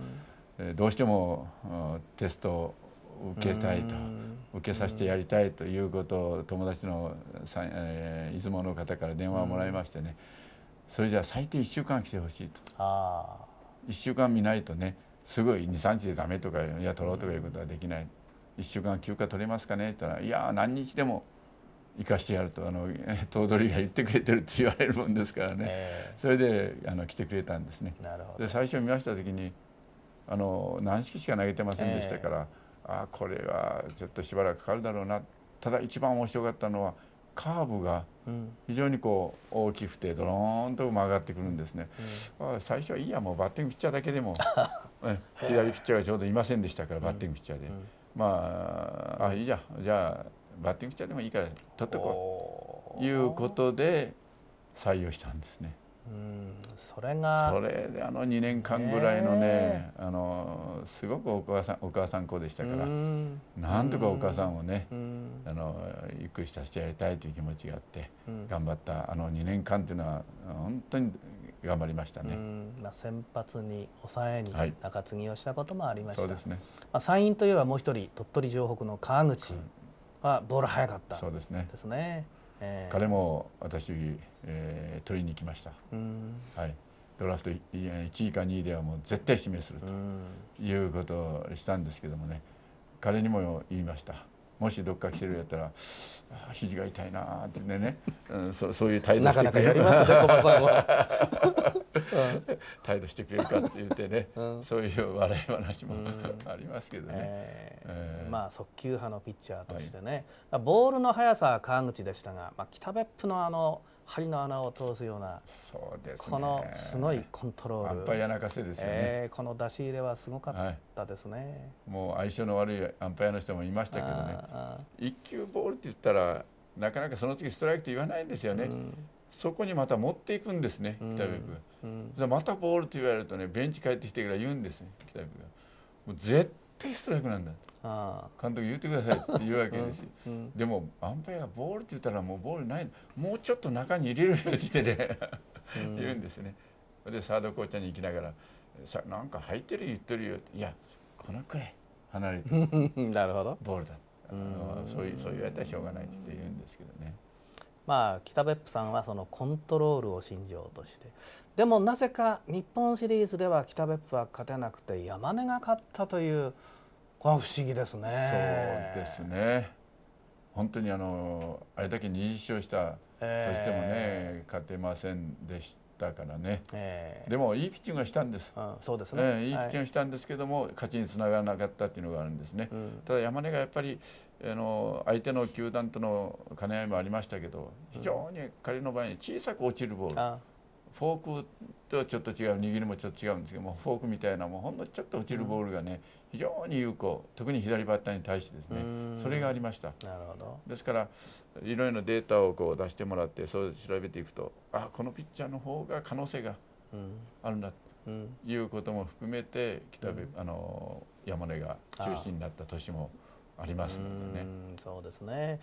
えー、どうしてもテスト受けたいと受けさせてやりたいということを友達の、えー、出雲の方から電話をもらいましてねそれじゃあ最低1週間来てほしいと1週間見ないとねすごい23日でダメとかいや取ろうとかいうことはできない1週間休暇取れますかねって言ったら「いや何日でも行かしてやると」あの頭取が言ってくれてるって言われるもんですからね、えー、それであの来てくれたんですね。で最初見ました時にあの何式しか投げてませんでしたから、えーあこれはちょっとしばらくかかるだろうなただ一番面白かったのはカーブが非常にこう大きくてドローンと曲がってくるんですね、うん、最初はいいやもうバッティングピッチャーだけでも 左ピッチャーがちょうどいませんでしたからバッティングピッチャーで、うんうん、まああいいじゃんじゃあバッティングピッチャーでもいいから取ってこういうことで採用したんですね。それがそれであの2年間ぐらいのね、あのすごくお母さんお母さん子でしたからんなんとかお母さんをねあのゆっくりさせてやりたいという気持ちがあって頑張ったあの2年間というのは本当に頑張りましたね、まあ、先発に抑えに中継ぎをしたこともありました、はい、そうですね、まあ、山陰といえばもう一人鳥取城北の川口はボール速かったですね。そうですねえー、彼も私、えー、取りに来ました、はい、ドラフト1位か2位ではもう絶対指名するということをしたんですけどもね彼にも言いました。もしどっか来てるやったら肘が痛いなってね、うん、そそういう態度してくれるなかなかやります態度してくれるかって言ってね、うん、そういう笑い話もありますけどね、えーえー、まあ速球派のピッチャーとしてね、はい、ボールの速さは川口でしたが、まあ、北別府のあの「針の穴を通すようなそうです、ね、このすごいコントロール安牌やなかせですよね、えー、この出し入れはすごかったですね、はい、もう相性の悪い安牌の人もいましたけどね1球ボールって言ったらなかなかその次ストライクって言わないんですよね、うん、そこにまた持っていくんですね北部君、うん、またボールって言われるとねベンチ帰ってきてから言うんですね北部がもう絶対ストライクなんだ監督言ってくださいって言うわけですし、うんうん、でもアンパイアボールって言ったらもうボールないもうちょっと中に入れるようにしてで言うんですね、でサードコーチャーに行きながら「さなんか入ってる言ってるよ」いやこのくらい離れて なるほどボールだ」あのそういうそういうやったらしょうがないって言うんですけどね。まあ、北別府さんはそのコントロールを信条としてでもなぜか日本シリーズでは北別府は勝てなくて山根が勝ったというこれ不思議ですね。そうですね。本当にあのあれだけ認証したとしてもね、えー、勝てませんでしたからね。えー、でもいいピッチングはしたんです。あそうですね、えいいピッチングはしたんですけども、はい、勝ちにつながらなかったっていうのがあるんですね。うん、ただ山根がやっぱりあの相手の球団との兼ね合いもありましたけど、非常に彼の場合に小さく落ちるボール。うんフォークとはちょっと違う握りもちょっと違うんですけどもフォークみたいなもうほんのちょっと落ちるボールがね、非常に有効特に左バッターに対してですねそれがありましたなるほどですからいろいろなデータをこう出してもらってそう調べていくとあこのピッチャーの方が可能性があるんだということも含めて北うん、あの山根が中心になった年もありますのでね。そうですね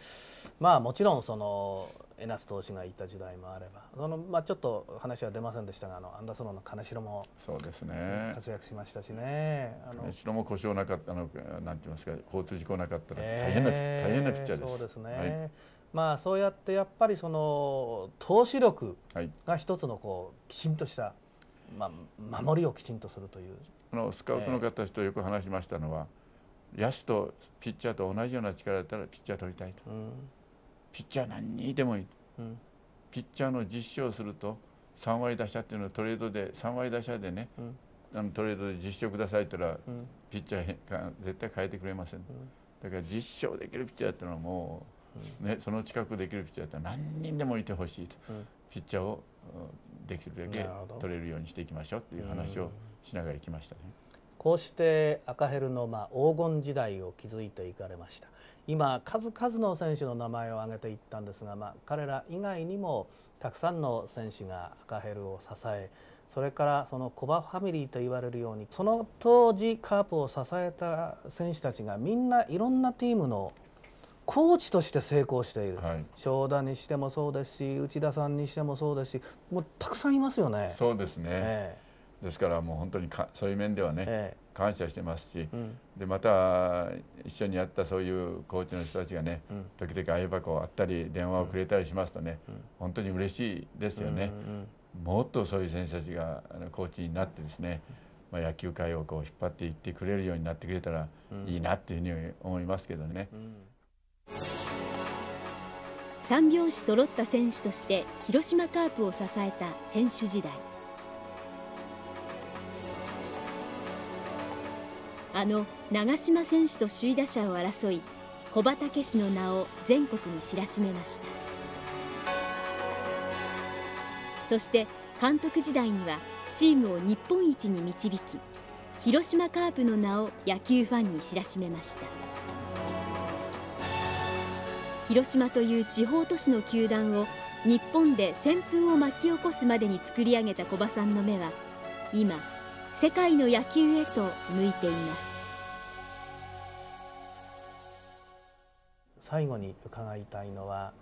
まあもちろんその江夏投手がいた時代もあればその、まあ、ちょっと話は出ませんでしたがあのアンダーソロの金城もそうですね活躍しましたしね金城も故障なかったのなんて言いますか交通事故なかったら大変な、えー、大変なピッチャーです。そうですね、はいまあ、そうやってやっぱりその投手力が一つのこうきちんとした、まあ、守りをきちんとするというあのスカウトの方たちとよく話しましたのは、えー野手とピッチャーと同じような力だったらピッチャー取りたいと、うん、ピッチャー何人いてもいい、うん、ピッチャーの実証すると3割打者っていうのはトレードで3割打者でね、うん、あのトレードで実証くださいって言ったら、ピッチャー絶対変えてくれません、だから実証できるピッチャーっていうのはもう、ね、その近くできるピッチャーだったら何人でもいてほしいと、ピッチャーをできるだけ取れるようにしていきましょうっていう話をしながら行きましたね。こうして赤ヘルのま黄金時代を築いていかれました今数々の選手の名前を挙げていったんですが、まあ、彼ら以外にもたくさんの選手が赤ヘルを支えそれからそのコバファミリーと言われるようにその当時カープを支えた選手たちがみんないろんなチームのコーチとして成功している、はい、正田にしてもそうですし内田さんにしてもそうですしもうたくさんいますよね。そうですね、えですからもう本当にかそういう面ではね、えー、感謝してますし、うん、でまた一緒にやったそういうコーチの人たちがね、うん、時々あえばこうあったり電話をくれたりしますとね、うん、本当に嬉しいですよね、うんうん、もっとそういう選手たちがコーチになってですね、まあ、野球界をこう引っ張っていってくれるようになってくれたらいいなっていうふうに思いますけどね。三拍子揃った選手として広島カープを支えた選手時代。あの長嶋選手と首位打者を争い小畑氏の名を全国に知らしめましたそして監督時代にはチームを日本一に導き広島カープの名を野球ファンに知らしめました広島という地方都市の球団を日本で旋風を巻き起こすまでに作り上げた小葉さんの目は今世界の野球へと向いています最後に伺いたいのは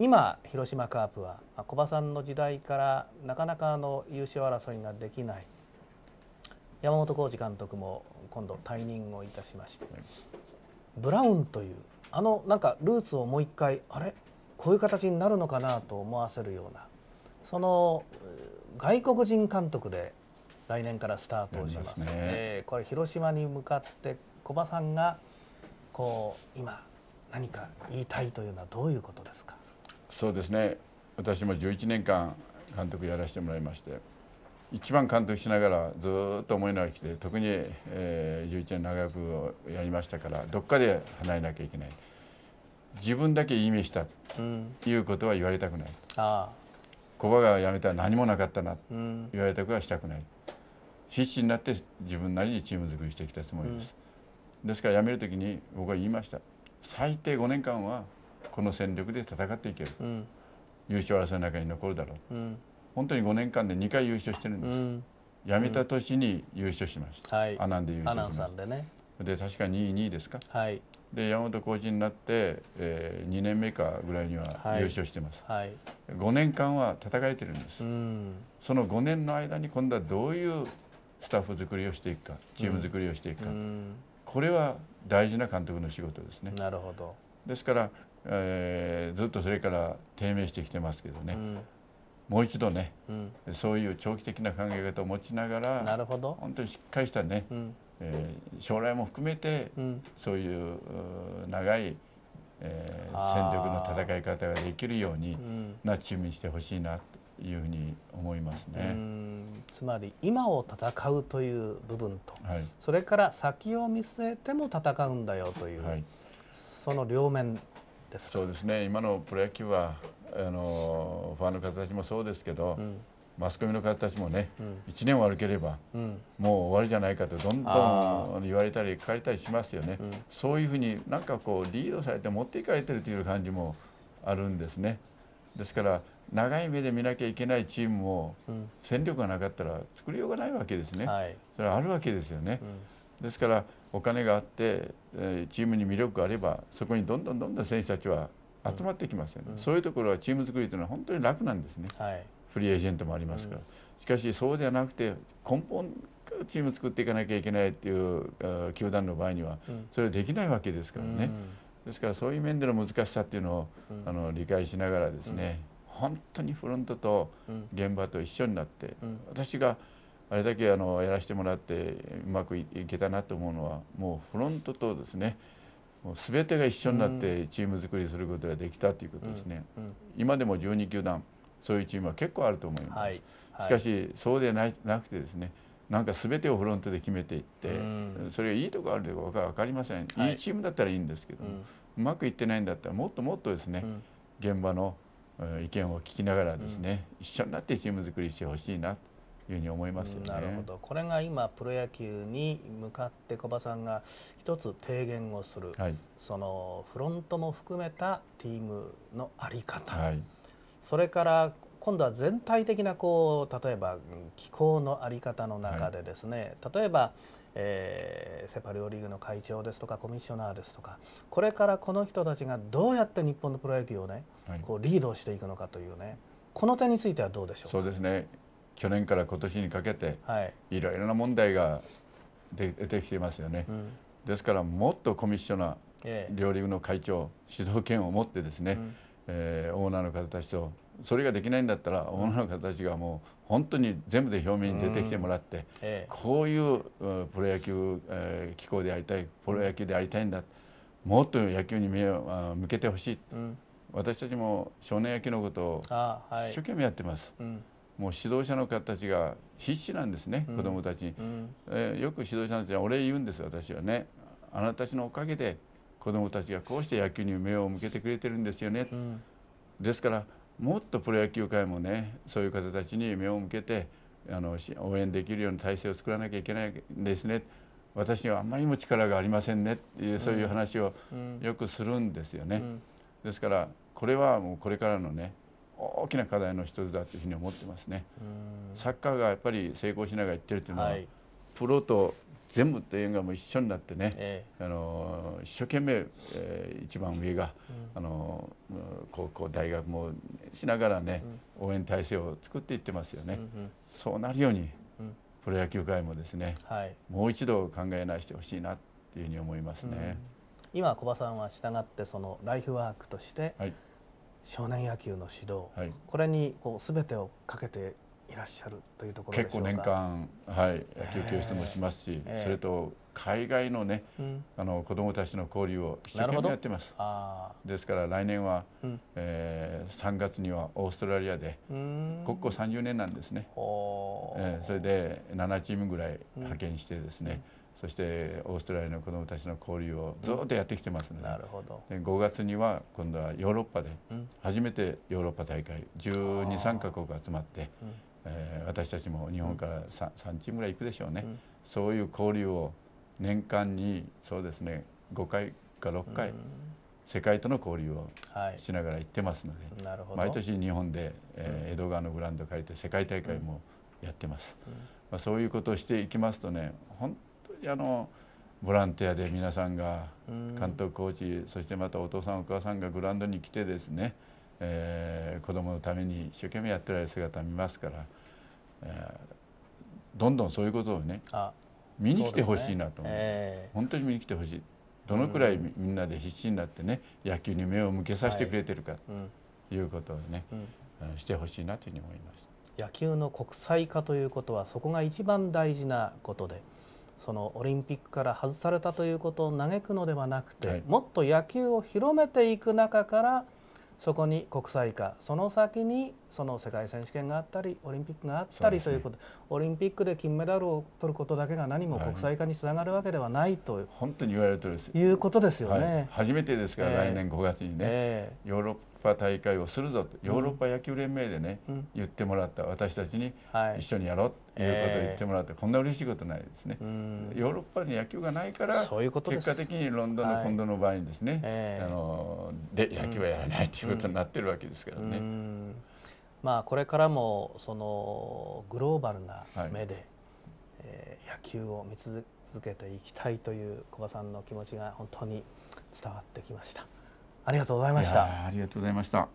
今広島カープは小葉さんの時代からなかなかの優勝争いができない山本浩二監督も今度退任をいたしましてブラウンというあのなんかルーツをもう一回あれこういう形になるのかなと思わせるようなその外国人監督で来年からスタートします。ますね、えー、これ広島に向かって小葉さんがこう今何か言いたいというのはどういうことですか。そうですね。私も11年間監督やらせてもらいまして。一番監督しながらずっと思いながら来て特に、えー、11年長役をやりましたからどっかで離れなきゃいけない自分だけ意味したということは言われたくない、うん、ああ小葉が辞めたら何もなかったな言われたくはしたくない、必死になって自分なりにチーム作りしてきたつもりです、うん、ですから辞める時に僕は言いました最低5年間はこの戦力で戦っていける、うん、優勝争いの中に残るだろう、うん、本当に5年間で2回優勝してるんです、うん、辞めた年に優勝しました、はい、アナンで優勝しましたで、ねで、確か2位2位ですか、はい、で山本浩二になって、えー、2年目かぐらいには優勝してます、はい、5年間は戦えてるんです、その5年の間に今度はどういうスタッフ作りをしていくかチーム作りをしていくか、うん、これは大事な監督の仕事ですね。なるほどですから、えー、ずっとそれから低迷してきてますけどね、うん、もう一度ね、うん、そういう長期的な考え方を持ちながらなるほど本当にしっかりしたね、うん、えー、将来も含めて、そういう長いえー、戦力の戦い方ができるようになチームにしてほしいなというふうに思いますね。つまり今を戦うという部分と、はい、それから先を見据えても戦うんだよという、はい、その両面ですそうですね今のプロ野球はあのファンの方たちもそうですけど、うん、マスコミの方たちもね、うん、1年悪ければ、うん、もう終わりじゃないかとどんどん言われたり書かれたりしますよね、うん、そういうふうになんかこうリードされて持っていかれてるという感じもあるんですね。ですから長い目で見なきゃいけないチームを戦力がなかったら作りようがないわけですね、はい、それはあるわけですよね、うん、ですからお金があって、えチームに魅力があればそこにどんどんどんどん選手たちは集まってきますよね、うん、そういうところはチーム作りというのは本当に楽なんですね、はい、フリーエージェントもありますから、うん、しかしそうではなくて根本チーム作っていかなきゃいけないっていう球団の場合にはそれできないわけですからね、ですからそういう面での難しさっていうのを、あの理解しながらですね、本当にフロントと現場と一緒になって、うん、私があれだけあのやらせてもらってうまくいけたなと思うのはもうフロントとですねもう全てが一緒になってチーム作りすることができたということですね、うんうん、今でも12球団そういうチームは結構あると思います、はいはい、しかしそうでななくてですねなんか全てをフロントで決めていって、それがいいとこあるとか分かりません、はい、いいチームだったらいいんですけどうまくいってないんだったらもっともっとですね、現場の意見を聞きながらですね、うん、一緒になってチーム作りしてほしいなというふうに思いますよね。なるほどこれが今プロ野球に向かって小場さんが一つ提言をする、はい、そのフロントも含めたチームの在り方、はい、それから今度は全体的なこう例えば気候の在り方の中でですね、はい、例えば、えー、セ・パ両リーグの会長ですとかコミッショナーですとかこれからこの人たちがどうやって日本のプロ野球をね、はい、こうリードしていくのかというねこの点についてはどうでしょうそうですね去年から今年にかけて、はい、いろいろな問題が出てきていますよね、うん、ですからもっとコミッショナー、ええ、両リーグの会長主導権を持ってですね、うんえー、オーナーの方たちとそれができないんだったらオーナーの方たちがもう本当に全部で表面に出てきてもらって、ええ、こういうプロ野球、えー、機構でありたいプロ野球でありたいんだもっと野球に目を向けてほしい、うん、私たちも少年野球のことを一生懸命やってます。はいもう指導者の方たちが必死なんですね、うん、子どもたちに、えー、よく指導者たちはお礼言うんです私はねあなたたちのおかげで子どもたちがこうして野球に目を向けてくれてるんですよね、うん、ですからもっとプロ野球界もねそういう方たちに目を向けてあの応援できるような体制を作らなきゃいけないんですね私にはあんまりも力がありませんねっていうそういう話をよくするんですよね。うんうん、ですからこれはもうこれからのね大きな課題の一つだというふうに思ってますね。サッカーがやっぱり成功しながら行ってるというのは、はい、プロと全部というのがもう一緒になってね、ええ、あの一生懸命、えー、一番上が、うん、あの高校大学もしながらね、うん、応援体制を作っていってますよね、うんうん、そうなるように、うん、プロ野球界もですね、はい、もう一度考え直してほしいなっていうふうに思いますね、今小葉さんは従ってそのライフワークとして、はい、少年野球の指導、はい、これにこう全てをかけていらっしゃるというところ結構年間、はい、野球教室もしますし、えー、それと海外のね、うん、あの子どもたちの交流を一生懸命やってますですから来年は、うん、えー、3月にはオーストラリアで国交30年なんですね、えー、それで7チームぐらい派遣してですね、うん、そしてオーストラリアの子どもたちの交流をずっとやってきてますので,、なるほどで5月には今度はヨーロッパで、初めてヨーロッパ大会1 2 3カ国集まって、うえー、私たちも日本から 3,、うん、チームぐらい行くでしょうね、うん、そういう交流を年間にそうですね5回か6回、世界との交流をしながら行ってますので、はい、毎年日本で、えー、江戸川のグラウンド借りて世界大会もやってます、うん、まあ、そういうことをしていきますとね本当にあのボランティアで皆さんが監督コーチそしてまたお父さんお母さんがグラウンドに来てですねえー、子どものために一生懸命やってられる姿見ますから、えー、どんどんそういうことをね見に来てほしいなと思う、ねえー、本当に見に来てほしいどのくらいみんなで必死になってね野球に目を向けさせてくれてるかということをね、うん、してほしいなというふうに思いまし野球の国際化ということはそこが一番大事なことでそのオリンピックから外されたということを嘆くのではなくて、はい、もっと野球を広めていく中からそこに国際化その先にその世界選手権があったりオリンピックがあったりということ、ね、オリンピックで金メダルを取ることだけが何も国際化につながるわけではないと本当に言われるということですよね、はい、初めてですから、えー、来年5月にね、えー、ヨーロッパ大会をするぞとヨーロッパ野球連盟でね、うん、言ってもらった私たちに一緒にやろうということを言ってもらって、はい、こんな嬉しいことないですね、えー、ヨーロッパに野球がないから結果的にロンドンの本土の場合にですね、はいえー、あので野球はやらないということになってるわけですからね。うん、まあ、これからもそのグローバルな目で、はい、えー、野球を見続けていきたいという小賀さんの気持ちが本当に伝わってきました。ありがとうございました。ありがとうございました。